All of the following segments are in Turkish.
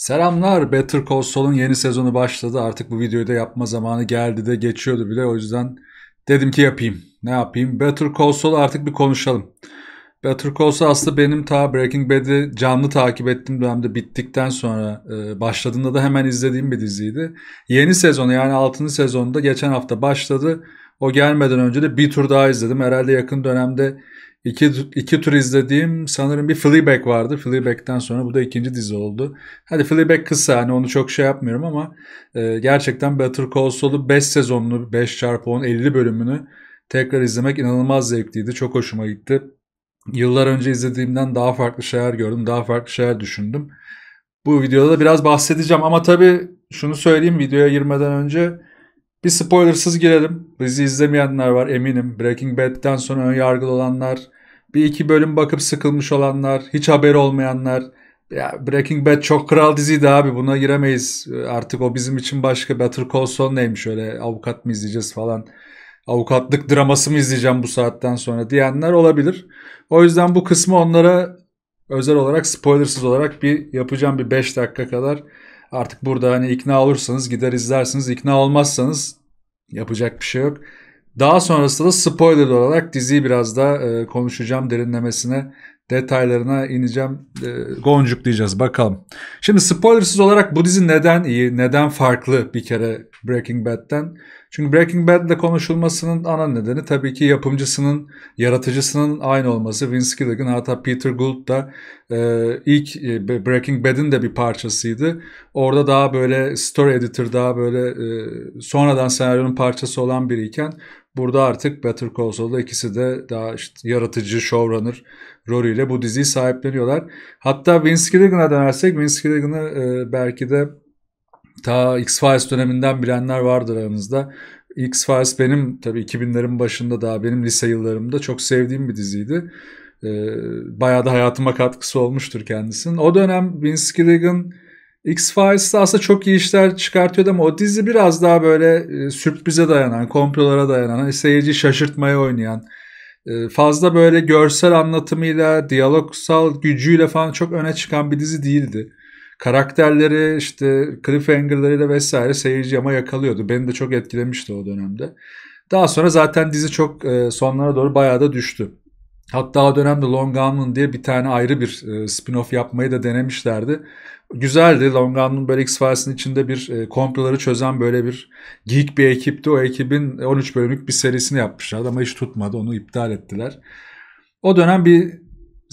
Selamlar Better Call Saul'un yeni sezonu başladı. Artık bu videoyu da yapma zamanı geldi de geçiyordu bile. O yüzden dedim ki yapayım. Ne yapayım? Better Call Saul'u artık bir konuşalım. Better Call Saul aslında benim ta Breaking Bad'i canlı takip ettiğim dönemde bittikten sonra e, başladığında da hemen izlediğim bir diziydi. Yeni sezonu yani 6. sezonda geçen hafta başladı. O gelmeden önce de bir tur daha izledim. Herhalde yakın dönemde İki, iki tur izlediğim sanırım bir Fleabag vardı. Fleabag'den sonra bu da ikinci dizi oldu. Hadi Fleabag kısa hani onu çok şey yapmıyorum ama e, gerçekten Better Call Saul'u 5 sezonlu 5 çarpı 10 50 bölümünü tekrar izlemek inanılmaz zevkliydi. Çok hoşuma gitti. Yıllar önce izlediğimden daha farklı şeyler gördüm. Daha farklı şeyler düşündüm. Bu videoda da biraz bahsedeceğim ama tabii şunu söyleyeyim videoya girmeden önce bir spoilersız girelim. Bizi izlemeyenler var eminim. Breaking Bad'den sonra ön yargılı olanlar, bir iki bölüm bakıp sıkılmış olanlar, hiç haberi olmayanlar. Ya Breaking Bad çok kral diziydi abi buna giremeyiz. Artık o bizim için başka Better Call Saul neymiş öyle avukat mı izleyeceğiz falan. Avukatlık draması mı izleyeceğim bu saatten sonra diyenler olabilir. O yüzden bu kısmı onlara özel olarak spoilersız olarak bir yapacağım bir 5 dakika kadar Artık burada hani ikna olursanız gider izlersiniz. İkna olmazsanız yapacak bir şey yok. Daha sonrasında da spoiler olarak diziyi biraz da e, konuşacağım derinlemesine detaylarına ineceğim. E, diyeceğiz bakalım. Şimdi spoilersız olarak bu dizi neden iyi, neden farklı bir kere Breaking Bad'den? Çünkü Breaking Bad'le konuşulmasının ana nedeni tabii ki yapımcısının, yaratıcısının aynı olması. Vince Gilligan hatta Peter Gould da e, ilk e, Breaking Bad'in de bir parçasıydı. Orada daha böyle story editor, daha böyle e, sonradan senaryonun parçası olan biriyken burada artık Better Call Saul'da ikisi de daha işte yaratıcı, showrunner Rory ile bu diziyi sahipleniyorlar. Hatta Vince Gilligan'a dönersek Vince Gilligan'ı e, belki de ta X-Files döneminden bilenler vardır aranızda. X-Files benim tabii 2000'lerin başında daha benim lise yıllarımda çok sevdiğim bir diziydi. E, bayağı da hayatıma katkısı olmuştur kendisinin. O dönem Vince Gilligan X-Files'da aslında çok iyi işler çıkartıyordu ama o dizi biraz daha böyle e, sürprize dayanan, komplolara dayanan, hani seyirci şaşırtmaya oynayan, ee, fazla böyle görsel anlatımıyla, diyalogsal gücüyle falan çok öne çıkan bir dizi değildi. Karakterleri işte cliffhangerlarıyla vesaire seyirci ama yakalıyordu. Beni de çok etkilemişti o dönemde. Daha sonra zaten dizi çok e, sonlara doğru bayağı da düştü. Hatta o dönemde Long Island diye bir tane ayrı bir e, spin-off yapmayı da denemişlerdi. Güzeldi. Long Gunman böyle X-Files'in içinde bir e, komploları çözen böyle bir geek bir ekipti. O ekibin 13 bölümlük bir serisini yapmışlardı ama hiç tutmadı. Onu iptal ettiler. O dönem bir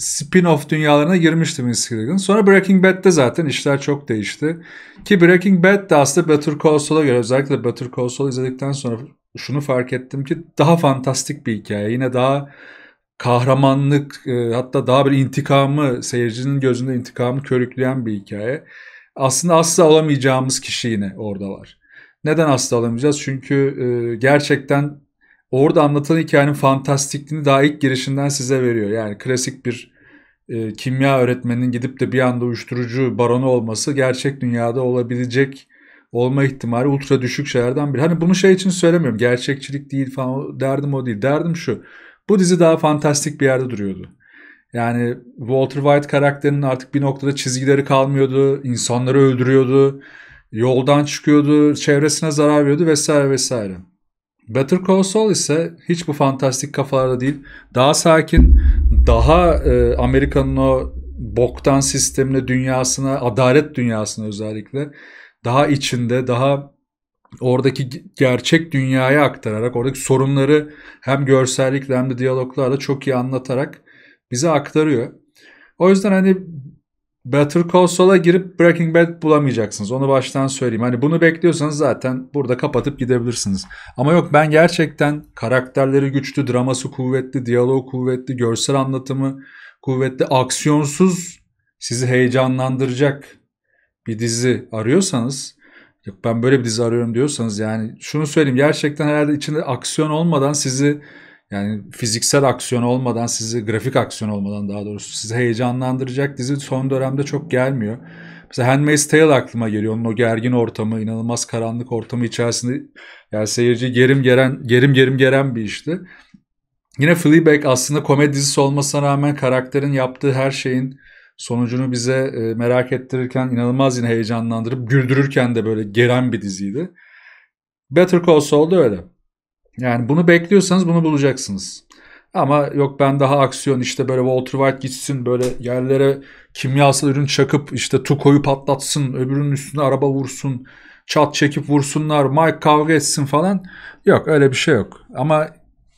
spin-off dünyalarına girmiştim Vince Sonra Breaking Bad'de zaten işler çok değişti. Ki Breaking Bad de aslında Better Call Saul'a göre özellikle Better Call Saul izledikten sonra şunu fark ettim ki daha fantastik bir hikaye. Yine daha kahramanlık e, hatta daha bir intikamı seyircinin gözünde intikamı körükleyen bir hikaye. Aslında asla alamayacağımız kişi yine orada var. Neden asla alamayacağız? Çünkü e, gerçekten orada anlatılan hikayenin fantastikliğini daha ilk girişinden size veriyor. Yani klasik bir e, kimya öğretmeninin gidip de bir anda uyuşturucu baronu olması gerçek dünyada olabilecek olma ihtimali ultra düşük şeylerden biri. Hani bunu şey için söylemiyorum. Gerçekçilik değil falan derdim o değil. Derdim şu. Bu dizi daha fantastik bir yerde duruyordu. Yani Walter White karakterinin artık bir noktada çizgileri kalmıyordu. insanları öldürüyordu. Yoldan çıkıyordu. Çevresine zarar veriyordu vesaire vesaire. Better Call Saul ise hiç bu fantastik kafalarda değil. Daha sakin, daha e, Amerika'nın o boktan sistemine, dünyasına, adalet dünyasına özellikle daha içinde, daha oradaki gerçek dünyaya aktararak, oradaki sorunları hem görsellikle hem de diyaloglarla çok iyi anlatarak bize aktarıyor. O yüzden hani Better Call Saul'a girip Breaking Bad bulamayacaksınız. Onu baştan söyleyeyim. Hani bunu bekliyorsanız zaten burada kapatıp gidebilirsiniz. Ama yok ben gerçekten karakterleri güçlü, draması kuvvetli, diyaloğu kuvvetli, görsel anlatımı kuvvetli, aksiyonsuz sizi heyecanlandıracak bir dizi arıyorsanız Yok ben böyle bir dizi arıyorum diyorsanız yani şunu söyleyeyim gerçekten herhalde içinde aksiyon olmadan sizi yani fiziksel aksiyon olmadan sizi grafik aksiyon olmadan daha doğrusu sizi heyecanlandıracak dizi son dönemde çok gelmiyor. Mesela Handmaid's Tale aklıma geliyor. Onun o gergin ortamı, inanılmaz karanlık ortamı içerisinde yani seyirci gerim geren, gerim gerim geren bir işti. Yine Fleabag aslında komedi dizisi olmasına rağmen karakterin yaptığı her şeyin sonucunu bize e, merak ettirirken inanılmaz yine heyecanlandırıp güldürürken de böyle gelen bir diziydi. Better Call Saul da öyle. Yani bunu bekliyorsanız bunu bulacaksınız. Ama yok ben daha aksiyon işte böyle Walter White gitsin böyle yerlere kimyasal ürün çakıp işte Tuko'yu patlatsın öbürünün üstüne araba vursun çat çekip vursunlar Mike kavga etsin falan yok öyle bir şey yok. Ama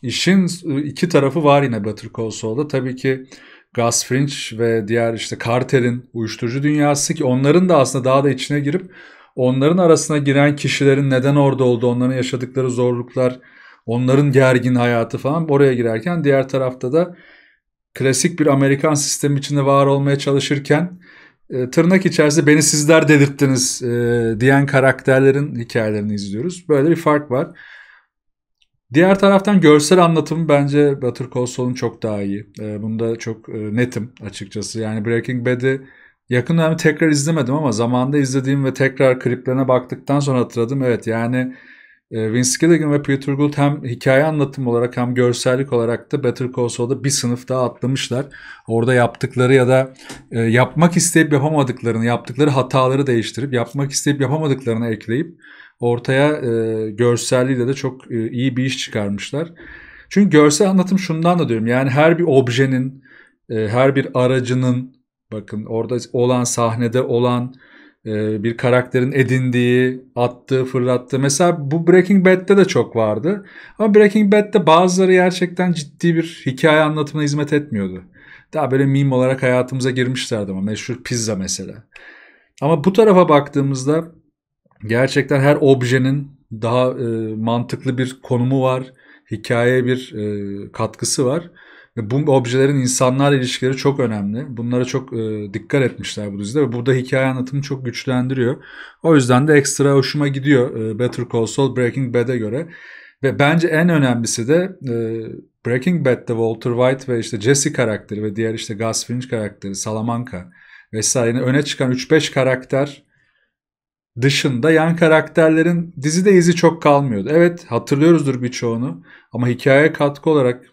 işin ıı, iki tarafı var yine Better Call Saul'da tabii ki Gus Fringe ve diğer işte kartelin uyuşturucu dünyası ki onların da aslında daha da içine girip onların arasına giren kişilerin neden orada olduğu, onların yaşadıkları zorluklar, onların gergin hayatı falan oraya girerken diğer tarafta da klasik bir Amerikan sistemi içinde var olmaya çalışırken e, tırnak içerisinde beni sizler delirttiniz e, diyen karakterlerin hikayelerini izliyoruz. Böyle bir fark var. Diğer taraftan görsel anlatımı bence Better Call Saul'un çok daha iyi. E, bunda çok e, netim açıkçası. Yani Breaking Bad'i yakın dönemde tekrar izlemedim ama zamanda izlediğim ve tekrar kliplerine baktıktan sonra hatırladım. Evet yani ee, Vince Gilligan ve Peter Gould hem hikaye anlatım olarak hem görsellik olarak da Better Call Saul'da bir sınıf daha atlamışlar. Orada yaptıkları ya da e, yapmak isteyip yapamadıklarını, yaptıkları hataları değiştirip yapmak isteyip yapamadıklarını ekleyip ortaya e, görselliğiyle de çok e, iyi bir iş çıkarmışlar. Çünkü görsel anlatım şundan da diyorum. Yani her bir objenin, her bir aracının bakın orada olan sahnede olan ee, bir karakterin edindiği, attığı, fırlattığı. Mesela bu Breaking Bad'de de çok vardı. Ama Breaking Bad'de bazıları gerçekten ciddi bir hikaye anlatımına hizmet etmiyordu. Daha böyle meme olarak hayatımıza girmişlerdi ama meşhur pizza mesela. Ama bu tarafa baktığımızda gerçekten her objenin daha e, mantıklı bir konumu var. Hikayeye bir e, katkısı var. Bu objelerin insanlarla ilişkileri çok önemli. Bunlara çok e, dikkat etmişler bu dizide ve burada hikaye anlatımı çok güçlendiriyor. O yüzden de ekstra hoşuma gidiyor e, Better Call Saul Breaking Bad'e göre. Ve bence en önemlisi de e, Breaking Bad'de Walter White ve işte Jesse karakteri ve diğer işte Gus Fringe karakteri, Salamanca vesaire yani öne çıkan 3-5 karakter dışında yan karakterlerin dizide izi çok kalmıyordu. Evet hatırlıyoruzdur birçoğunu ama hikaye katkı olarak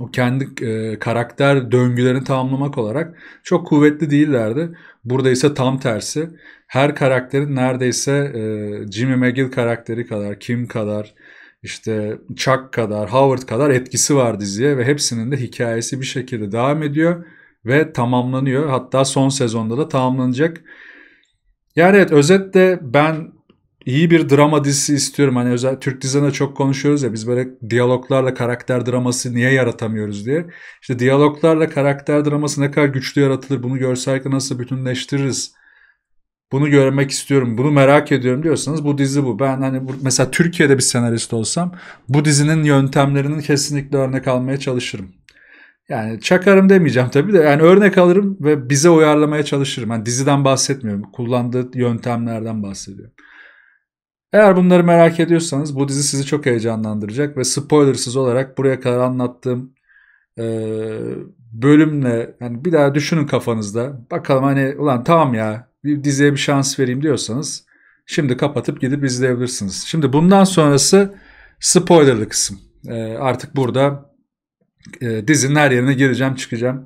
o kendi e, karakter döngülerini tamamlamak olarak çok kuvvetli değillerdi. Burada ise tam tersi. Her karakterin neredeyse e, Jimmy McGill karakteri kadar, Kim kadar, işte Chuck kadar, Howard kadar etkisi var diziye ve hepsinin de hikayesi bir şekilde devam ediyor ve tamamlanıyor. Hatta son sezonda da tamamlanacak. Yani evet özetle ben iyi bir drama dizisi istiyorum. Hani özel Türk dizilerinde çok konuşuyoruz ya biz böyle diyaloglarla karakter draması niye yaratamıyoruz diye. İşte diyaloglarla karakter draması ne kadar güçlü yaratılır bunu görsellikle nasıl bütünleştiririz. Bunu görmek istiyorum, bunu merak ediyorum diyorsanız bu dizi bu. Ben hani bu, mesela Türkiye'de bir senarist olsam bu dizinin yöntemlerinin kesinlikle örnek almaya çalışırım. Yani çakarım demeyeceğim tabii de yani örnek alırım ve bize uyarlamaya çalışırım. Yani diziden bahsetmiyorum. Kullandığı yöntemlerden bahsediyorum. Eğer bunları merak ediyorsanız bu dizi sizi çok heyecanlandıracak ve spoilersız olarak buraya kadar anlattığım e, bölümle yani bir daha düşünün kafanızda. Bakalım hani ulan tamam ya bir diziye bir şans vereyim diyorsanız şimdi kapatıp gidip izleyebilirsiniz. Şimdi bundan sonrası spoilerlı kısım. E, artık burada e, dizinin her yerine gireceğim çıkacağım.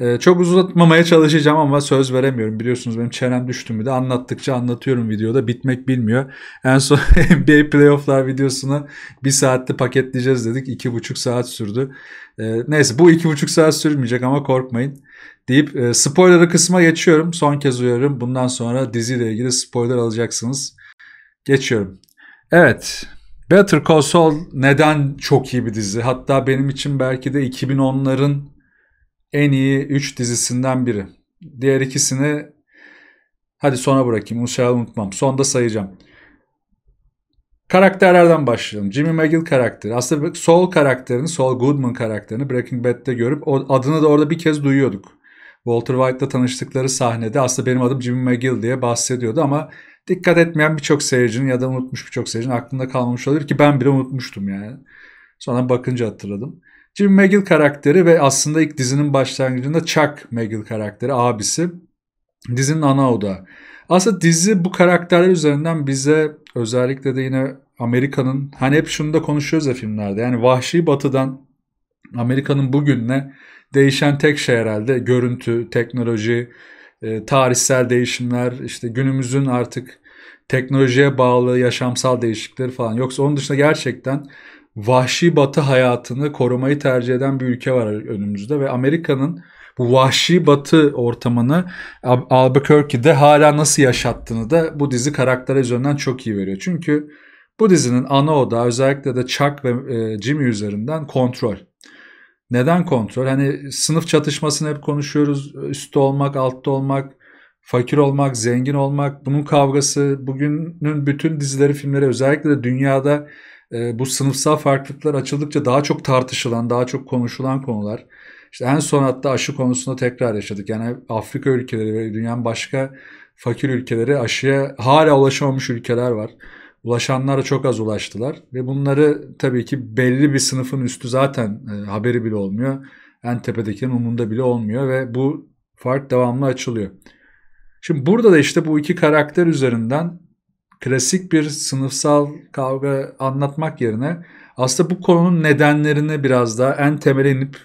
Ee, çok uzatmamaya çalışacağım ama söz veremiyorum. Biliyorsunuz benim çenem düştü mü de anlattıkça anlatıyorum videoda bitmek bilmiyor. En son NBA playofflar videosunu bir saatte paketleyeceğiz dedik. iki buçuk saat sürdü. Ee, neyse bu iki buçuk saat sürmeyecek ama korkmayın deyip e, spoiler'ı kısma geçiyorum. Son kez uyarım. Bundan sonra diziyle ilgili spoiler alacaksınız. Geçiyorum. Evet. Better Call Saul neden çok iyi bir dizi? Hatta benim için belki de 2010'ların en iyi 3 dizisinden biri. Diğer ikisini hadi sona bırakayım. Inşallah şey unutmam. Sonda sayacağım. Karakterlerden başlayalım. Jimmy McGill karakteri. Aslında Saul karakterini, Saul Goodman karakterini Breaking Bad'de görüp adını da orada bir kez duyuyorduk. Walter White'la tanıştıkları sahnede aslında benim adım Jimmy McGill diye bahsediyordu ama dikkat etmeyen birçok seyircinin ya da unutmuş birçok seyircinin aklında kalmamış olabilir ki ben bile unutmuştum yani. Sonra bakınca hatırladım. Jim McGill karakteri ve aslında ilk dizinin başlangıcında Chuck McGill karakteri abisi dizinin ana oda. Aslında dizi bu karakterler üzerinden bize özellikle de yine Amerika'nın hani hep şunu da konuşuyoruz ya filmlerde yani vahşi batıdan Amerika'nın bugünle değişen tek şey herhalde görüntü, teknoloji, e, tarihsel değişimler, işte günümüzün artık teknolojiye bağlı yaşamsal değişiklikleri falan. Yoksa onun dışında gerçekten vahşi batı hayatını korumayı tercih eden bir ülke var önümüzde ve Amerika'nın bu vahşi batı ortamını Albuquerque'de hala nasıl yaşattığını da bu dizi karakter üzerinden çok iyi veriyor. Çünkü bu dizinin ana oda özellikle de Chuck ve e, Jimmy üzerinden kontrol. Neden kontrol? Hani sınıf çatışmasını hep konuşuyoruz. Üstte olmak, altta olmak, fakir olmak, zengin olmak. Bunun kavgası bugünün bütün dizileri, filmleri özellikle de dünyada ee, bu sınıfsal farklılıklar açıldıkça daha çok tartışılan, daha çok konuşulan konular. İşte en son hatta aşı konusunda tekrar yaşadık. Yani Afrika ülkeleri ve dünyanın başka fakir ülkeleri aşıya hala ulaşamamış ülkeler var. Ulaşanlara çok az ulaştılar ve bunları tabii ki belli bir sınıfın üstü zaten e, haberi bile olmuyor. En tepedekinin umunda bile olmuyor ve bu fark devamlı açılıyor. Şimdi burada da işte bu iki karakter üzerinden klasik bir sınıfsal kavga anlatmak yerine aslında bu konunun nedenlerini biraz daha en temele inip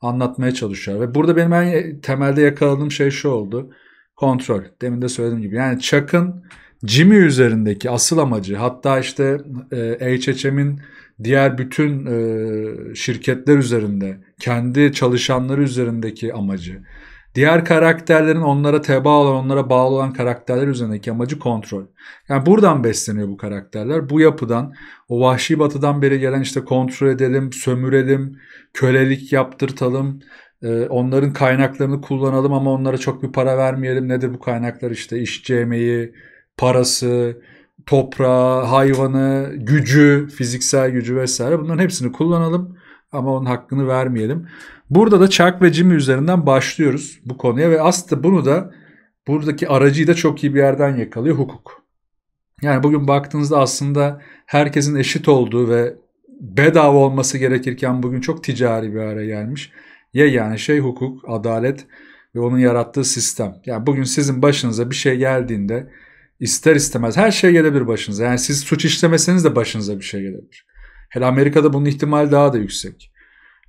anlatmaya çalışıyor. Ve burada benim en temelde yakaladığım şey şu oldu. Kontrol. Demin de söylediğim gibi. Yani Chuck'ın Jimmy üzerindeki asıl amacı hatta işte e, HHM'in diğer bütün e, şirketler üzerinde kendi çalışanları üzerindeki amacı Diğer karakterlerin onlara teba olan, onlara bağlı olan karakterler üzerindeki amacı kontrol. Yani buradan besleniyor bu karakterler. Bu yapıdan, o vahşi batıdan beri gelen işte kontrol edelim, sömürelim, kölelik yaptırtalım, e, onların kaynaklarını kullanalım ama onlara çok bir para vermeyelim. Nedir bu kaynaklar işte işçi emeği, parası, toprağı, hayvanı, gücü, fiziksel gücü vesaire bunların hepsini kullanalım ama onun hakkını vermeyelim. Burada da Chuck ve Jimmy üzerinden başlıyoruz bu konuya ve aslında bunu da buradaki aracıyı da çok iyi bir yerden yakalıyor hukuk. Yani bugün baktığınızda aslında herkesin eşit olduğu ve bedava olması gerekirken bugün çok ticari bir hale gelmiş. Ya yani şey hukuk, adalet ve onun yarattığı sistem. Yani bugün sizin başınıza bir şey geldiğinde ister istemez her şey gelebilir başınıza. Yani siz suç işlemeseniz de başınıza bir şey gelebilir. Hele Amerika'da bunun ihtimali daha da yüksek.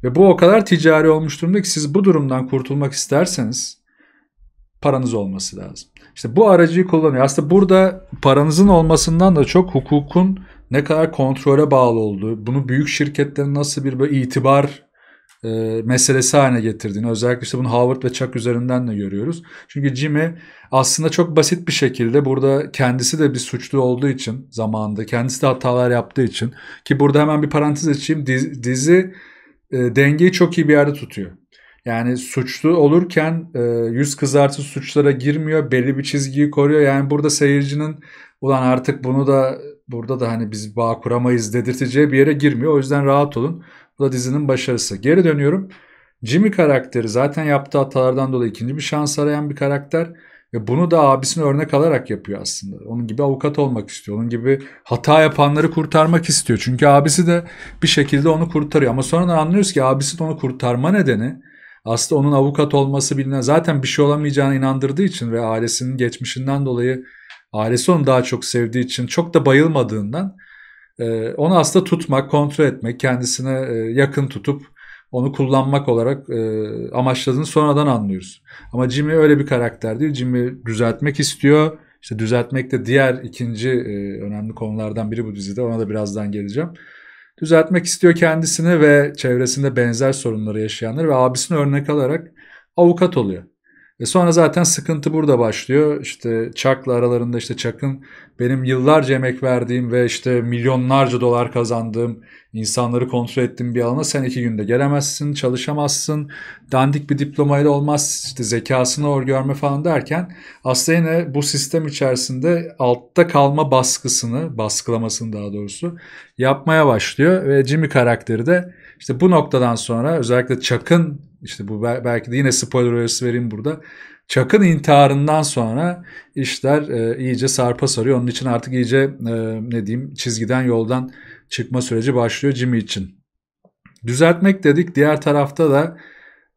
Ve bu o kadar ticari olmuş durumda ki siz bu durumdan kurtulmak isterseniz paranız olması lazım. İşte bu aracı kullanıyor. Aslında burada paranızın olmasından da çok hukukun ne kadar kontrole bağlı olduğu, bunu büyük şirketlerin nasıl bir itibar e, meselesi haline getirdiğini özellikle işte bunu Howard ve Chuck üzerinden de görüyoruz. Çünkü Jimmy aslında çok basit bir şekilde burada kendisi de bir suçlu olduğu için zamanında kendisi de hatalar yaptığı için ki burada hemen bir parantez açayım dizi, dizi e, dengeyi çok iyi bir yerde tutuyor. Yani suçlu olurken e, yüz kızartı suçlara girmiyor. Belli bir çizgiyi koruyor. Yani burada seyircinin ulan artık bunu da burada da hani biz bağ kuramayız dedirteceği bir yere girmiyor. O yüzden rahat olun da dizinin başarısı. Geri dönüyorum. Jimmy karakteri zaten yaptığı hatalardan dolayı ikinci bir şans arayan bir karakter. Ve bunu da abisini örnek alarak yapıyor aslında. Onun gibi avukat olmak istiyor. Onun gibi hata yapanları kurtarmak istiyor. Çünkü abisi de bir şekilde onu kurtarıyor. Ama sonra anlıyoruz ki abisi de onu kurtarma nedeni aslında onun avukat olması bilinen zaten bir şey olamayacağına inandırdığı için ve ailesinin geçmişinden dolayı ailesi onu daha çok sevdiği için çok da bayılmadığından ee, onu aslında tutmak, kontrol etmek, kendisine e, yakın tutup onu kullanmak olarak e, amaçladığını sonradan anlıyoruz. Ama Jimmy öyle bir karakter değil. Jimmy düzeltmek istiyor. İşte düzeltmek de diğer ikinci e, önemli konulardan biri bu dizide. Ona da birazdan geleceğim. Düzeltmek istiyor kendisini ve çevresinde benzer sorunları yaşayanları ve abisini örnek alarak avukat oluyor. E sonra zaten sıkıntı burada başlıyor. İşte Chuck'la aralarında işte Chuck'ın benim yıllarca emek verdiğim ve işte milyonlarca dolar kazandığım insanları kontrol ettiğim bir alana sen iki günde gelemezsin, çalışamazsın, dandik bir diplomayla olmaz, işte zekasını or görme falan derken aslında yine bu sistem içerisinde altta kalma baskısını, baskılamasını daha doğrusu yapmaya başlıyor ve Jimmy karakteri de işte bu noktadan sonra özellikle Chuck'ın işte bu belki de yine spoiler arası vereyim burada. Çak'ın intiharından sonra işler e, iyice sarpa sarıyor. Onun için artık iyice e, ne diyeyim çizgiden yoldan çıkma süreci başlıyor Jimmy için. Düzeltmek dedik. Diğer tarafta da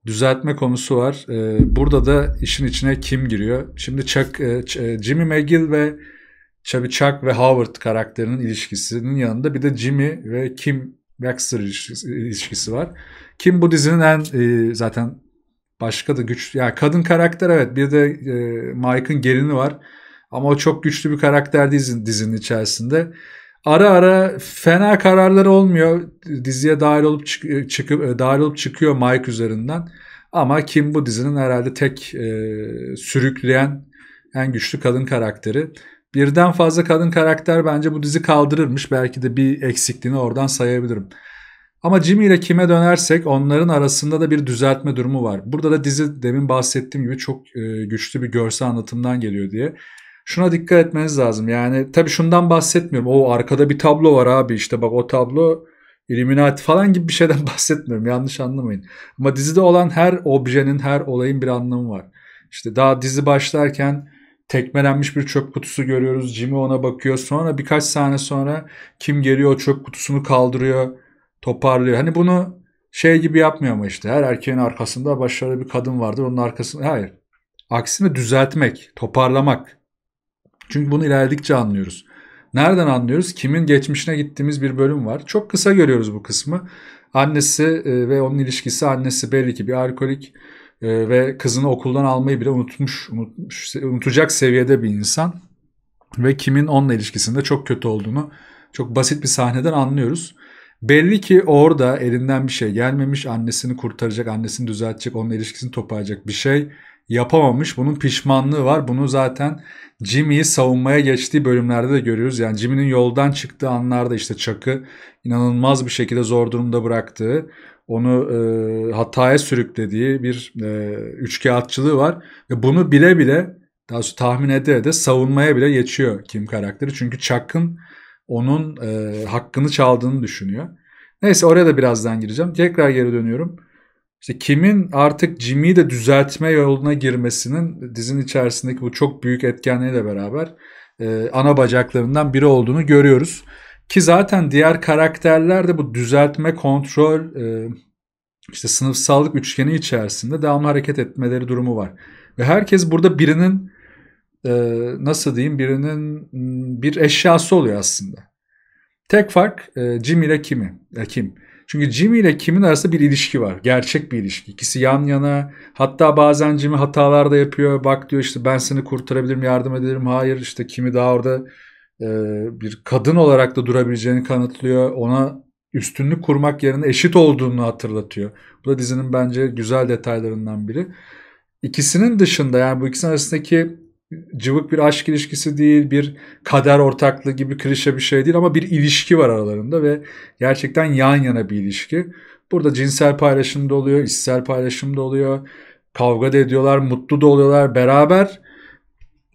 düzeltme konusu var. E, burada da işin içine kim giriyor? Şimdi Chuck, e, e Jimmy McGill ve Chubby Chuck ve Howard karakterinin ilişkisinin yanında bir de Jimmy ve Kim Baxter ilişkisi, var. Kim bu dizinin en e, zaten başka da güç ya yani kadın karakter evet bir de e, Mike'ın gelini var. Ama o çok güçlü bir karakter dizin, dizinin içerisinde. Ara ara fena kararları olmuyor. Diziye dahil olup çık, e, çıkıp e, dahil olup çıkıyor Mike üzerinden. Ama Kim bu dizinin herhalde tek e, sürükleyen en güçlü kadın karakteri. Birden fazla kadın karakter bence bu dizi kaldırırmış. Belki de bir eksikliğini oradan sayabilirim. Ama Jimmy ile Kim'e dönersek onların arasında da bir düzeltme durumu var. Burada da dizi demin bahsettiğim gibi çok e, güçlü bir görsel anlatımdan geliyor diye. Şuna dikkat etmeniz lazım. Yani tabii şundan bahsetmiyorum. O arkada bir tablo var abi işte bak o tablo Illuminati falan gibi bir şeyden bahsetmiyorum. Yanlış anlamayın. Ama dizide olan her objenin, her olayın bir anlamı var. İşte daha dizi başlarken tekmelenmiş bir çöp kutusu görüyoruz. Jimmy ona bakıyor. Sonra birkaç saniye sonra kim geliyor o çöp kutusunu kaldırıyor, toparlıyor. Hani bunu şey gibi yapmıyor mu işte her erkeğin arkasında başarılı bir kadın vardır. Onun arkasında hayır. Aksine düzeltmek, toparlamak. Çünkü bunu ilerledikçe anlıyoruz. Nereden anlıyoruz? Kimin geçmişine gittiğimiz bir bölüm var. Çok kısa görüyoruz bu kısmı. Annesi e, ve onun ilişkisi annesi belli ki bir alkolik ee, ve kızını okuldan almayı bile unutmuş, unutmuş, unutacak seviyede bir insan ve kimin onunla ilişkisinde çok kötü olduğunu çok basit bir sahneden anlıyoruz. Belli ki orada elinden bir şey gelmemiş, annesini kurtaracak, annesini düzeltecek, onunla ilişkisini toparlayacak bir şey yapamamış. Bunun pişmanlığı var. Bunu zaten Jimmy'yi savunmaya geçtiği bölümlerde de görüyoruz. Yani Jimmy'nin yoldan çıktığı anlarda işte Chuck'ı inanılmaz bir şekilde zor durumda bıraktığı, onu e, hataya sürüklediği bir e, üçkağıtçılığı var. Ve bunu bile bile daha doğrusu tahmin ede de savunmaya bile geçiyor Kim karakteri. Çünkü Chuck'ın onun e, hakkını çaldığını düşünüyor. Neyse oraya da birazdan gireceğim. Tekrar geri dönüyorum. İşte Kim'in artık Jimmy'yi de düzeltme yoluna girmesinin dizin içerisindeki bu çok büyük etkenliğiyle beraber e, ana bacaklarından biri olduğunu görüyoruz. Ki zaten diğer karakterler de bu düzeltme, kontrol, e, işte sınıfsallık üçgeni içerisinde devamlı hareket etmeleri durumu var. Ve herkes burada birinin e, nasıl diyeyim birinin bir eşyası oluyor aslında. Tek fark e, Jimmy ile Kim'i. E, Kim. Çünkü Jimmy ile Kim'in arasında bir ilişki var. Gerçek bir ilişki. İkisi yan yana. Hatta bazen Jimmy hatalar da yapıyor. Bak diyor işte ben seni kurtarabilirim, yardım ederim. Hayır işte Kim'i daha orada e, bir kadın olarak da durabileceğini kanıtlıyor. Ona üstünlük kurmak yerine eşit olduğunu hatırlatıyor. Bu da dizinin bence güzel detaylarından biri. İkisinin dışında yani bu ikisinin arasındaki cıvık bir aşk ilişkisi değil, bir kader ortaklığı gibi klişe bir şey değil ama bir ilişki var aralarında ve gerçekten yan yana bir ilişki. Burada cinsel paylaşım da oluyor, işsel paylaşım da oluyor. Kavga da ediyorlar, mutlu da oluyorlar beraber.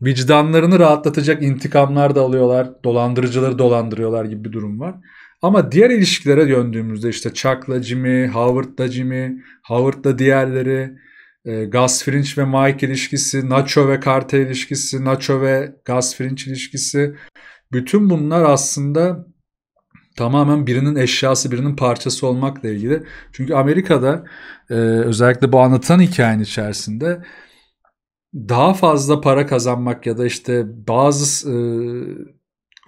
Vicdanlarını rahatlatacak intikamlar da alıyorlar. Dolandırıcıları dolandırıyorlar gibi bir durum var. Ama diğer ilişkilere döndüğümüzde işte Chuck'la Jimmy, Howard'la Jimmy, Howard'la diğerleri, e, Gus Fringe ve Mike ilişkisi, Nacho ve Carter ilişkisi, Nacho ve Gus Fringe ilişkisi. Bütün bunlar aslında tamamen birinin eşyası, birinin parçası olmakla ilgili. Çünkü Amerika'da e, özellikle bu anlatan hikayenin içerisinde daha fazla para kazanmak ya da işte bazı e,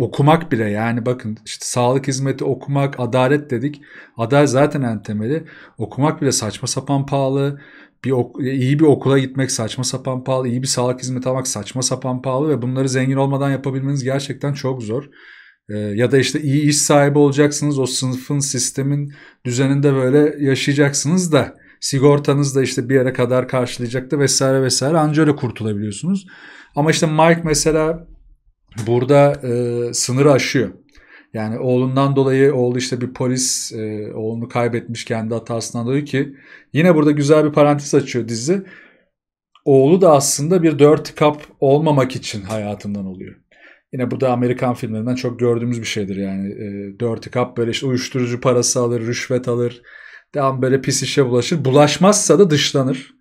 okumak bile yani bakın işte sağlık hizmeti okumak, adalet dedik. Adalet zaten en temeli. Okumak bile saçma sapan pahalı bir ok iyi bir okula gitmek saçma sapan pahalı, iyi bir sağlık hizmeti almak saçma sapan pahalı ve bunları zengin olmadan yapabilmeniz gerçekten çok zor. Ee, ya da işte iyi iş sahibi olacaksınız, o sınıfın, sistemin düzeninde böyle yaşayacaksınız da sigortanız da işte bir yere kadar karşılayacaktı vesaire vesaire anca öyle kurtulabiliyorsunuz. Ama işte Mike mesela burada e, sınırı aşıyor. Yani oğlundan dolayı oğlu işte bir polis e, oğlunu kaybetmiş kendi hatasından dolayı ki yine burada güzel bir parantez açıyor dizi. Oğlu da aslında bir dört kap olmamak için hayatından oluyor. Yine bu da Amerikan filmlerinden çok gördüğümüz bir şeydir yani. E, dirty cup böyle işte uyuşturucu parası alır, rüşvet alır. Devam böyle pis işe bulaşır. Bulaşmazsa da dışlanır.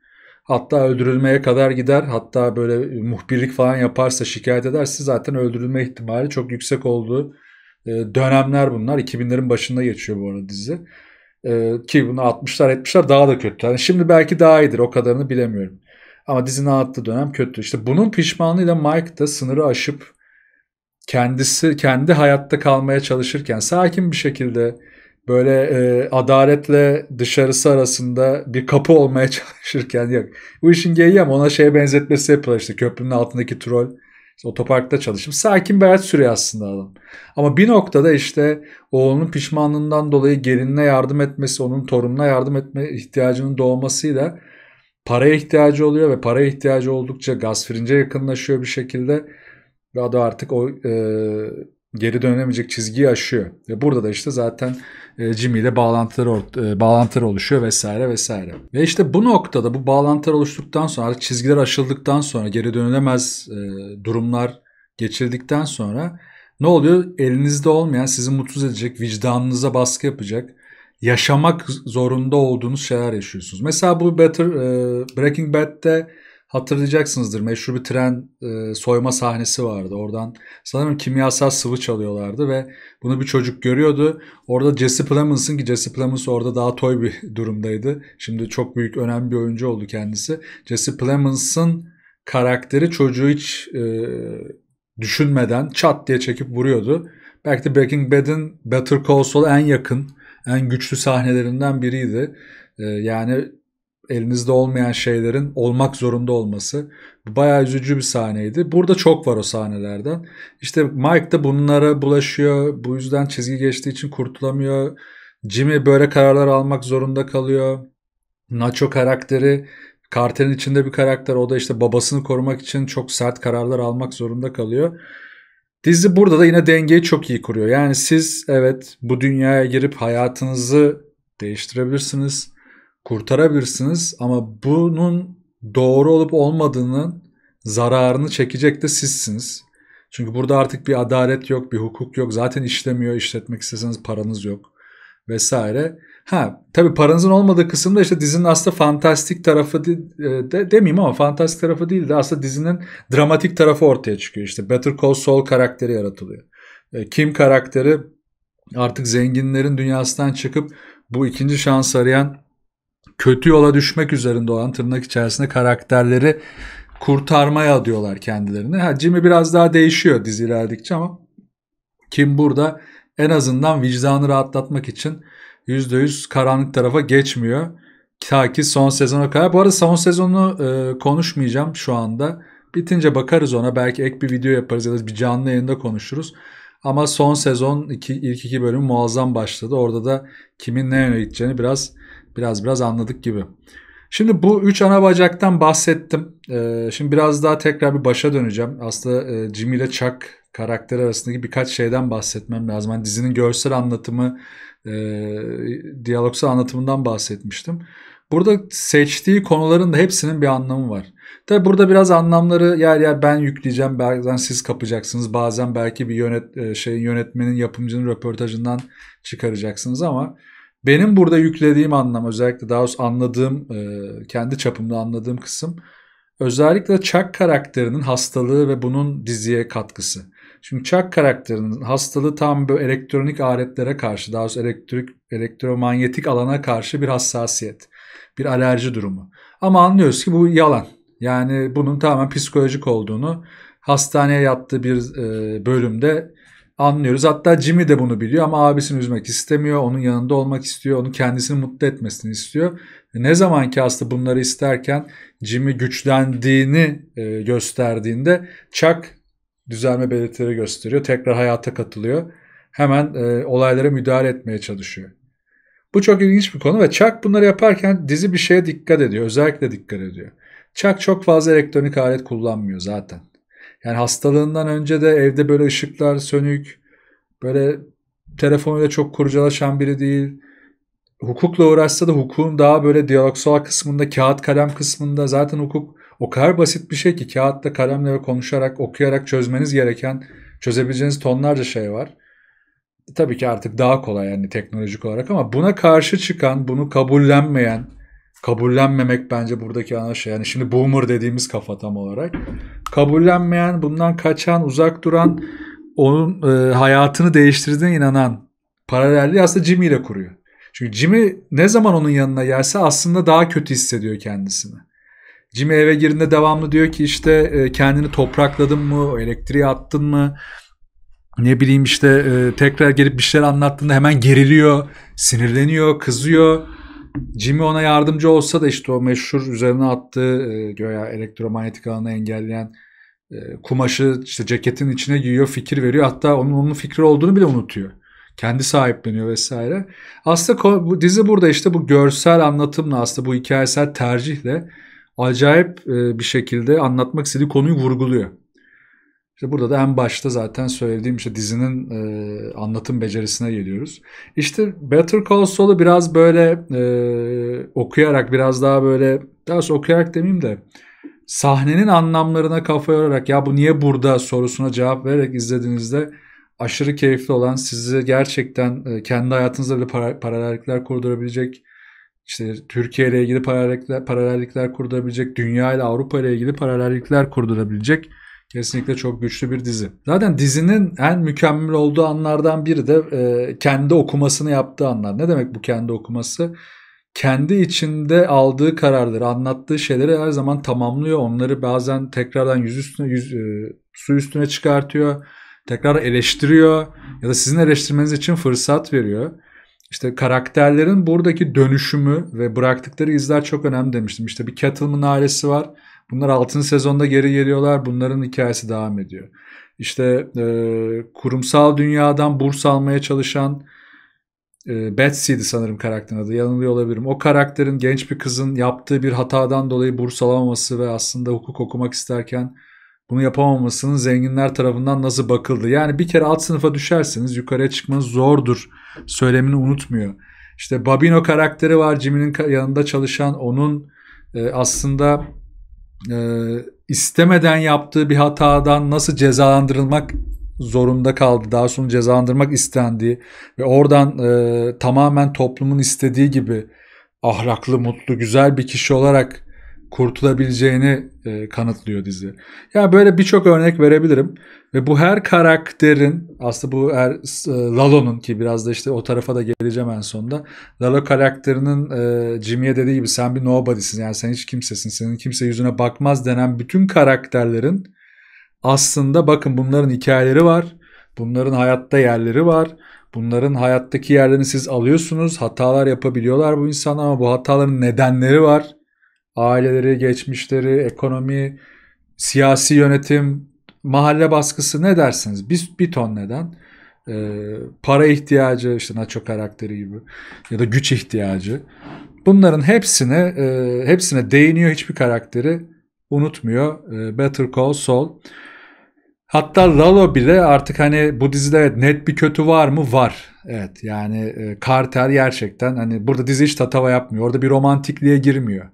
Hatta öldürülmeye kadar gider. Hatta böyle muhbirlik falan yaparsa şikayet ederse zaten öldürülme ihtimali çok yüksek olduğu ee, dönemler bunlar. 2000'lerin başında geçiyor bu arada dizi. Ee, ki bunu 60'lar 70'ler daha da kötü. Yani şimdi belki daha iyidir o kadarını bilemiyorum. Ama dizinin attığı dönem kötü. İşte bunun pişmanlığıyla Mike da sınırı aşıp kendisi kendi hayatta kalmaya çalışırken sakin bir şekilde böyle e, adaletle dışarısı arasında bir kapı olmaya çalışırken yok. Bu işin geyiği ama ona şeye benzetmesi yapılıyor işte köprünün altındaki troll otoparkta çalışıp sakin bir hayat sürüyor aslında adam. Ama bir noktada işte oğlunun pişmanlığından dolayı gelinine yardım etmesi, onun torununa yardım etme ihtiyacının doğmasıyla paraya ihtiyacı oluyor ve paraya ihtiyacı oldukça gaz fringe yakınlaşıyor bir şekilde. Ve da artık o e, geri dönemeyecek çizgiyi aşıyor. Ve burada da işte zaten e, Jimmy ile bağlantıları, e, bağlantıları oluşuyor vesaire vesaire. Ve işte bu noktada bu bağlantılar oluştuktan sonra çizgiler aşıldıktan sonra geri dönülemez e, durumlar geçirdikten sonra ne oluyor? Elinizde olmayan sizi mutsuz edecek, vicdanınıza baskı yapacak, yaşamak zorunda olduğunuz şeyler yaşıyorsunuz. Mesela bu Better Breaking Bad'de hatırlayacaksınızdır meşhur bir tren e, soyma sahnesi vardı. Oradan sanırım kimyasal sıvı çalıyorlardı ve bunu bir çocuk görüyordu. Orada Jesse Plemons'ın ki Jesse Plemons orada daha toy bir durumdaydı. Şimdi çok büyük önemli bir oyuncu oldu kendisi. Jesse Plemons'ın karakteri çocuğu hiç e, düşünmeden çat diye çekip vuruyordu. Belki de Breaking Bad'in Better Call Saul en yakın, en güçlü sahnelerinden biriydi. E, yani elinizde olmayan şeylerin olmak zorunda olması bayağı üzücü bir sahneydi. Burada çok var o sahnelerden. İşte Mike da bunlara bulaşıyor. Bu yüzden çizgi geçtiği için kurtulamıyor. Jimmy böyle kararlar almak zorunda kalıyor. Nacho karakteri kartelin içinde bir karakter. O da işte babasını korumak için çok sert kararlar almak zorunda kalıyor. Dizi burada da yine dengeyi çok iyi kuruyor. Yani siz evet bu dünyaya girip hayatınızı değiştirebilirsiniz kurtarabilirsiniz ama bunun doğru olup olmadığının zararını çekecek de sizsiniz. Çünkü burada artık bir adalet yok, bir hukuk yok. Zaten işlemiyor, işletmek isteseniz paranız yok vesaire. Ha tabii paranızın olmadığı kısımda işte dizinin aslında fantastik tarafı de, de, demeyeyim ama fantastik tarafı değil de aslında dizinin dramatik tarafı ortaya çıkıyor. İşte Better Call Saul karakteri yaratılıyor. E, Kim karakteri artık zenginlerin dünyasından çıkıp bu ikinci şans arayan kötü yola düşmek üzerinde olan tırnak içerisinde karakterleri kurtarmaya adıyorlar kendilerini. Ha, Jimmy biraz daha değişiyor dizi ilerledikçe ama Kim burada en azından vicdanı rahatlatmak için %100 karanlık tarafa geçmiyor. Ta ki son sezona kadar. Bu arada son sezonu e, konuşmayacağım şu anda. Bitince bakarız ona. Belki ek bir video yaparız ya da bir canlı yayında konuşuruz. Ama son sezon iki, ilk iki bölüm muazzam başladı. Orada da kimin ne yöne gideceğini biraz Biraz biraz anladık gibi. Şimdi bu üç ana bacaktan bahsettim. Ee, şimdi biraz daha tekrar bir başa döneceğim. Aslında e, Jimmy ile Chuck karakteri arasındaki birkaç şeyden bahsetmem lazım. Yani dizinin görsel anlatımı, e, diyalogsal anlatımından bahsetmiştim. Burada seçtiği konuların da hepsinin bir anlamı var. Tabi burada biraz anlamları yer yer ben yükleyeceğim, bazen siz kapacaksınız, bazen belki bir yönet, e, şeyin yönetmenin, yapımcının röportajından çıkaracaksınız ama benim burada yüklediğim anlam özellikle daha doğrusu anladığım e, kendi çapımda anladığım kısım özellikle Chuck karakterinin hastalığı ve bunun diziye katkısı. Çünkü Chuck karakterinin hastalığı tam böyle elektronik aletlere karşı daha doğrusu elektrik, elektromanyetik alana karşı bir hassasiyet. Bir alerji durumu. Ama anlıyoruz ki bu yalan. Yani bunun tamamen psikolojik olduğunu hastaneye yattığı bir e, bölümde anlıyoruz. Hatta Jimmy de bunu biliyor ama abisini üzmek istemiyor. Onun yanında olmak istiyor. Onu kendisini mutlu etmesini istiyor. E, ne zaman ki aslında bunları isterken Jimmy güçlendiğini e, gösterdiğinde Chuck düzelme belirtileri gösteriyor. Tekrar hayata katılıyor. Hemen e, olaylara müdahale etmeye çalışıyor. Bu çok ilginç bir konu ve Chuck bunları yaparken dizi bir şeye dikkat ediyor. Özellikle dikkat ediyor. Chuck çok fazla elektronik alet kullanmıyor zaten. Yani hastalığından önce de evde böyle ışıklar sönük, böyle telefonuyla çok kurcalaşan biri değil. Hukukla uğraşsa da hukukun daha böyle diyalogsal kısmında, kağıt kalem kısmında zaten hukuk o kadar basit bir şey ki kağıtla kalemle ve konuşarak, okuyarak çözmeniz gereken, çözebileceğiniz tonlarca şey var. Tabii ki artık daha kolay yani teknolojik olarak ama buna karşı çıkan, bunu kabullenmeyen, kabullenmemek bence buradaki ana şey. Yani şimdi boomer dediğimiz kafa tam olarak. Kabullenmeyen, bundan kaçan, uzak duran, onun e, hayatını değiştirdiğine inanan paralelliği aslında Jimmy ile kuruyor. Çünkü Jimmy ne zaman onun yanına gelse aslında daha kötü hissediyor kendisini. Jimmy eve girince devamlı diyor ki işte e, kendini toprakladın mı, elektriği attın mı, ne bileyim işte e, tekrar gelip bir şeyler anlattığında hemen geriliyor, sinirleniyor, kızıyor. Jimmy ona yardımcı olsa da işte o meşhur üzerine attığı e, göya elektromanyetik alanı engelleyen e, kumaşı işte ceketin içine giyiyor fikir veriyor. Hatta onun onun fikri olduğunu bile unutuyor. Kendi sahipleniyor vesaire. Aslında bu dizi burada işte bu görsel anlatımla aslında bu hikayesel tercihle acayip e, bir şekilde anlatmak istediği konuyu vurguluyor. İşte burada da en başta zaten söylediğim işte dizinin e, anlatım becerisine geliyoruz. İşte Better Call Saul'u biraz böyle e, okuyarak biraz daha böyle daha sonra okuyarak demeyeyim de sahnenin anlamlarına kafa yorarak ya bu niye burada sorusuna cevap vererek izlediğinizde aşırı keyifli olan sizi gerçekten e, kendi hayatınızda bile para, paralellikler kurdurabilecek işte Türkiye ile ilgili paralellikler, paralellikler kurdurabilecek, dünya ile Avrupa ile ilgili paralellikler kurdurabilecek Kesinlikle çok güçlü bir dizi. Zaten dizinin en mükemmel olduğu anlardan biri de e, kendi okumasını yaptığı anlar. Ne demek bu kendi okuması? Kendi içinde aldığı kararları, anlattığı şeyleri her zaman tamamlıyor. Onları bazen tekrardan yüz üstüne, yüz, e, su üstüne çıkartıyor. Tekrar eleştiriyor ya da sizin eleştirmeniz için fırsat veriyor. İşte karakterlerin buradaki dönüşümü ve bıraktıkları izler çok önemli demiştim. İşte bir Kettleman ailesi var Bunlar 6. sezonda geri geliyorlar. Bunların hikayesi devam ediyor. İşte e, kurumsal dünyadan burs almaya çalışan e, Betsy'di sanırım karakterin adı. Yanılıyor olabilirim. O karakterin genç bir kızın yaptığı bir hatadan dolayı burs alamaması ve aslında hukuk okumak isterken bunu yapamamasının zenginler tarafından nasıl bakıldı. Yani bir kere alt sınıfa düşerseniz yukarıya çıkmanız zordur söylemini unutmuyor. İşte Babino karakteri var Jimmy'nin yanında çalışan onun e, aslında e, istemeden yaptığı bir hatadan nasıl cezalandırılmak zorunda kaldı. Daha sonra cezalandırmak istendiği ve oradan e, tamamen toplumun istediği gibi ahlaklı, mutlu, güzel bir kişi olarak kurtulabileceğini e, kanıtlıyor dizi. Ya yani böyle birçok örnek verebilirim ve bu her karakterin aslında bu her e, Lalo'nun ki biraz da işte o tarafa da geleceğim en sonunda. Lalo karakterinin e, Jimmy'ye dediği gibi sen bir nobody'sin yani sen hiç kimsesin. Senin kimse yüzüne bakmaz denen bütün karakterlerin aslında bakın bunların hikayeleri var. Bunların hayatta yerleri var. Bunların hayattaki yerlerini siz alıyorsunuz. Hatalar yapabiliyorlar bu insanlar ama bu hataların nedenleri var aileleri, geçmişleri, ekonomi, siyasi yönetim, mahalle baskısı ne dersiniz? Biz bir ton neden. Ee, para ihtiyacı, işte Nacho karakteri gibi ya da güç ihtiyacı. Bunların hepsine e, hepsine değiniyor hiçbir karakteri unutmuyor. E, Better Call Saul. Hatta Lalo bile artık hani bu dizide evet, net bir kötü var mı? Var. Evet yani e, Carter gerçekten hani burada dizi hiç tatava yapmıyor. Orada bir romantikliğe girmiyor.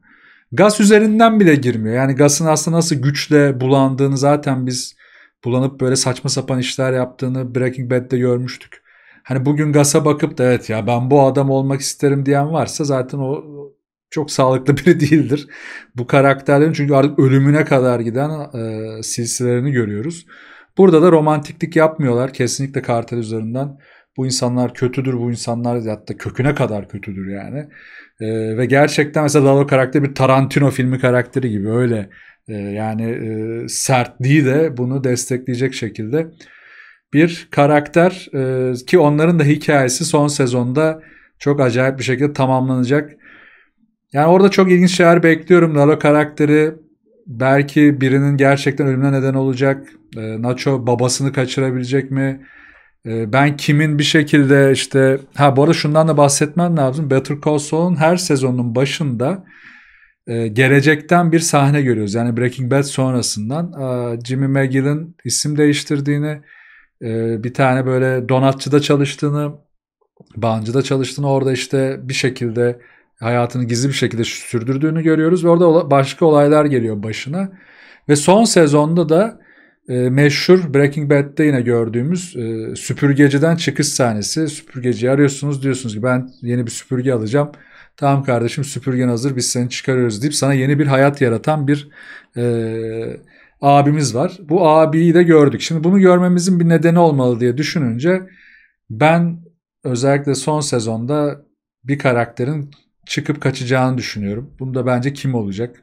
Gaz üzerinden bile girmiyor. Yani gazın aslında nasıl güçle bulandığını zaten biz bulanıp böyle saçma sapan işler yaptığını Breaking Bad'de görmüştük. Hani bugün gasa bakıp da evet ya ben bu adam olmak isterim diyen varsa zaten o çok sağlıklı biri değildir. Bu karakterlerin çünkü artık ölümüne kadar giden e, silsilerini görüyoruz. Burada da romantiklik yapmıyorlar. Kesinlikle kartel üzerinden bu insanlar kötüdür, bu insanlar hatta köküne kadar kötüdür yani. E, ve gerçekten mesela Lalo karakteri bir Tarantino filmi karakteri gibi öyle e, yani e, sertliği de bunu destekleyecek şekilde bir karakter e, ki onların da hikayesi son sezonda çok acayip bir şekilde tamamlanacak. Yani orada çok ilginç şeyler bekliyorum. Lalo karakteri belki birinin gerçekten ölümüne neden olacak. E, Nacho babasını kaçırabilecek mi? Ee, ben kimin bir şekilde işte ha bu arada şundan da bahsetmem lazım. Better Call Saul'un her sezonun başında e, gelecekten bir sahne görüyoruz. Yani Breaking Bad sonrasından e, Jimmy McGill'in isim değiştirdiğini, e, bir tane böyle donatçıda çalıştığını, bancıda çalıştığını orada işte bir şekilde hayatını gizli bir şekilde sürdürdüğünü görüyoruz ve orada başka olaylar geliyor başına. Ve son sezonda da e, meşhur Breaking Bad'de yine gördüğümüz e, süpürgeciden çıkış sahnesi. Süpürgeci arıyorsunuz diyorsunuz ki ben yeni bir süpürge alacağım. Tamam kardeşim süpürgen hazır biz seni çıkarıyoruz deyip sana yeni bir hayat yaratan bir e, abimiz var. Bu abiyi de gördük. Şimdi bunu görmemizin bir nedeni olmalı diye düşününce ben özellikle son sezonda bir karakterin çıkıp kaçacağını düşünüyorum. Bunu da bence kim olacak?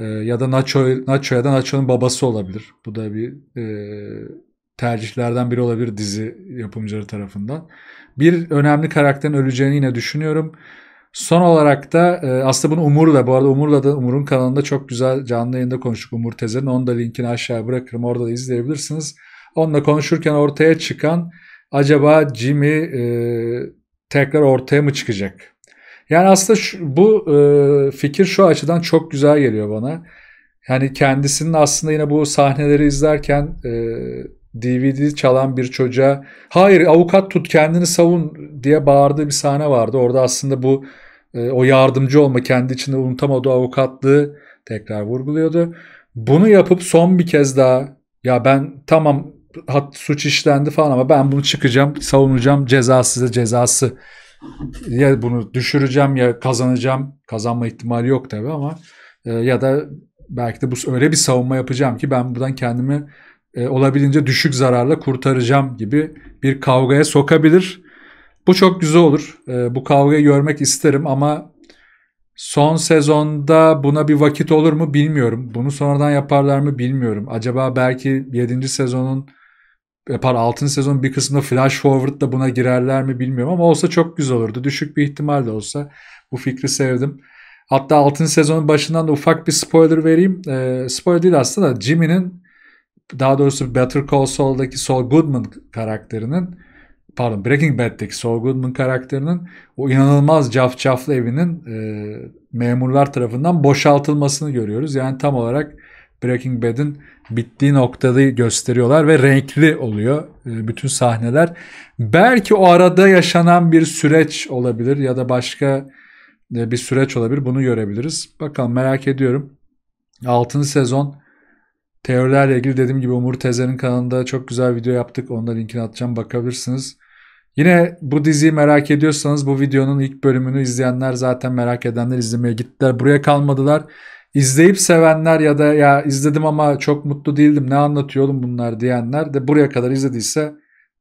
E, ya da Nacho, Nacho ya da Nacho'nun babası olabilir. Bu da bir e, tercihlerden biri olabilir dizi yapımcıları tarafından. Bir önemli karakterin öleceğini yine düşünüyorum. Son olarak da e, aslında bunu Umur'la bu arada Umur'la da Umur'un kanalında çok güzel canlı yayında konuştuk Umur Tezer'in. Onu da linkini aşağıya bırakırım. Orada da izleyebilirsiniz. Onunla konuşurken ortaya çıkan acaba Jimmy e, tekrar ortaya mı çıkacak? Yani aslında şu, bu e, fikir şu açıdan çok güzel geliyor bana. Yani kendisinin aslında yine bu sahneleri izlerken e, DVD çalan bir çocuğa hayır avukat tut kendini savun diye bağırdığı bir sahne vardı. Orada aslında bu e, o yardımcı olma kendi içinde unutamadığı avukatlığı tekrar vurguluyordu. Bunu yapıp son bir kez daha ya ben tamam hat, suç işlendi falan ama ben bunu çıkacağım savunacağım cezası size cezası ya bunu düşüreceğim ya kazanacağım. Kazanma ihtimali yok tabii ama e, ya da belki de bu öyle bir savunma yapacağım ki ben buradan kendimi e, olabildiğince düşük zararla kurtaracağım gibi bir kavgaya sokabilir. Bu çok güzel olur. E, bu kavgayı görmek isterim ama son sezonda buna bir vakit olur mu bilmiyorum. Bunu sonradan yaparlar mı bilmiyorum. Acaba belki 7. sezonun e, pardon 6. sezon bir kısmında flash forward da buna girerler mi bilmiyorum ama olsa çok güzel olurdu. Düşük bir ihtimal de olsa bu fikri sevdim. Hatta 6. sezonun başından da ufak bir spoiler vereyim. E, spoiler değil aslında Jimmy'nin daha doğrusu Better Call Saul'daki Saul Goodman karakterinin pardon Breaking Bad'deki Saul Goodman karakterinin o inanılmaz cafcaflı evinin e, memurlar tarafından boşaltılmasını görüyoruz. Yani tam olarak Breaking Bad'in bittiği noktayı gösteriyorlar ve renkli oluyor e, bütün sahneler. Belki o arada yaşanan bir süreç olabilir ya da başka e, bir süreç olabilir. Bunu görebiliriz. Bakalım merak ediyorum. 6. sezon teorilerle ilgili dediğim gibi Umur Tezer'in kanalında çok güzel video yaptık. Onda linkini atacağım bakabilirsiniz. Yine bu diziyi merak ediyorsanız bu videonun ilk bölümünü izleyenler zaten merak edenler izlemeye gittiler. Buraya kalmadılar. İzleyip sevenler ya da ya izledim ama çok mutlu değildim ne anlatıyorum bunlar diyenler de buraya kadar izlediyse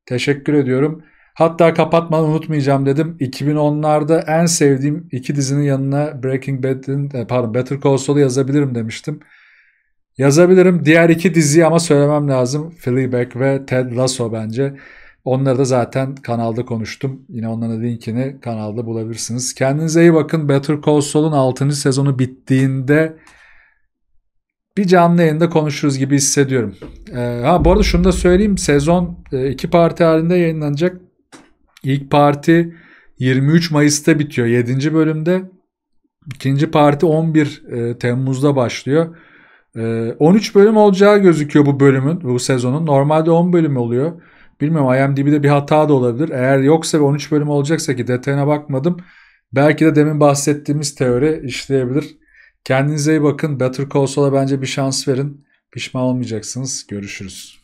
teşekkür ediyorum. Hatta kapatmadan unutmayacağım dedim. 2010'larda en sevdiğim iki dizinin yanına Breaking Bad'in e, pardon Better Call Saul'u yazabilirim demiştim. Yazabilirim. Diğer iki diziyi ama söylemem lazım. Fleabag ve Ted Lasso bence. Onları da zaten kanalda konuştum. Yine onların linkini kanalda bulabilirsiniz. Kendinize iyi bakın. Better Call Saul'un 6. sezonu bittiğinde bir canlı yayında konuşuruz gibi hissediyorum. Ee, ha bu arada şunu da söyleyeyim. Sezon e, iki parti halinde yayınlanacak. İlk parti 23 Mayıs'ta bitiyor 7. bölümde. İkinci parti 11 e, Temmuz'da başlıyor. E, 13 bölüm olacağı gözüküyor bu bölümün, bu sezonun. Normalde 10 bölüm oluyor. Bilmiyorum IMDb'de bir hata da olabilir. Eğer yoksa ve 13 bölüm olacaksa ki detayına bakmadım. Belki de demin bahsettiğimiz teori işleyebilir. Kendinize iyi bakın. Better Call Saul'a bence bir şans verin. Pişman olmayacaksınız. Görüşürüz.